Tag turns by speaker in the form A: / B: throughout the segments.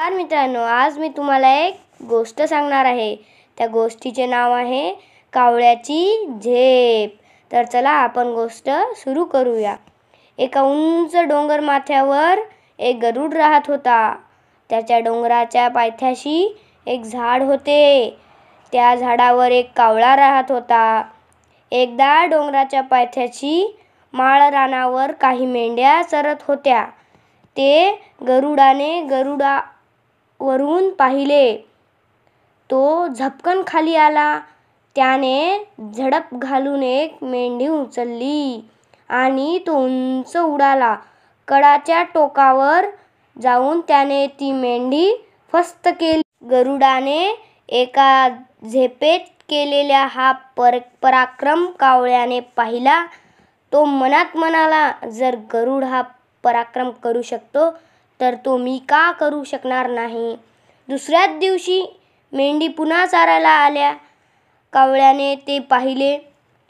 A: तर मित्रांनो आज मी तुम्हाला एक गोष्ट सांगणार आहे त्या गोष्टीचे नाव आहे कावळ्याची झेप तर चला आपण गोष्ट सुरू करूया एका उंच डोंगर माथ्यावर एक गरुड राहत होता त्याच्या डोंगराच्या पायथ्याशी एक झाड होते त्या झाडावर एक कावळा राहत होता एकदा डोंगराच्या पायथ्याशी माळ रानावर काही मेंढ्या चरत होत्या ते गरुडाने गरुडा वरून पाहिले तो झपकन खाली आला त्याने झडप घालून एक मेंढी उचलली आणि तो उंच उडाला कडाच्या टोकावर जाऊन त्याने ती मेंढी फस्त केली गरुडाने एका झेपेत केलेल्या हा पर पराक्रम कावळ्याने पाहिला तो मनात म्हणाला जर गरुड हा पराक्रम करू शकतो तर तो मी का करू शकणार नाही दुसऱ्याच दिवशी मेंढी पुन्हा चारायला आल्या कावळ्याने ते पाहिले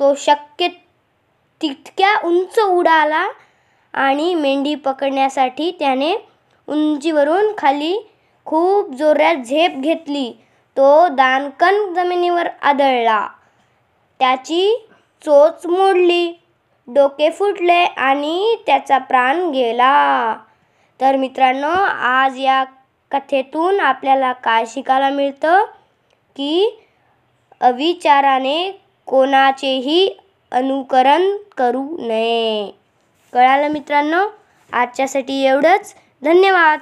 A: तो शक्य तितक्या उंच उडाला आणि मेंढी पकडण्यासाठी त्याने उंचीवरून खाली खूप जोरात झेप घेतली तो दानकन जमिनीवर आदळला त्याची चोच मोडली डोके फुटले आणि त्याचा प्राण गेला तर मित्रांनो आज या कथेतून आपल्याला काय शिकायला मिळतं की अविचाराने कोणाचेही अनुकरण करू नये कळालं मित्रांनो आजच्यासाठी एवढंच धन्यवाद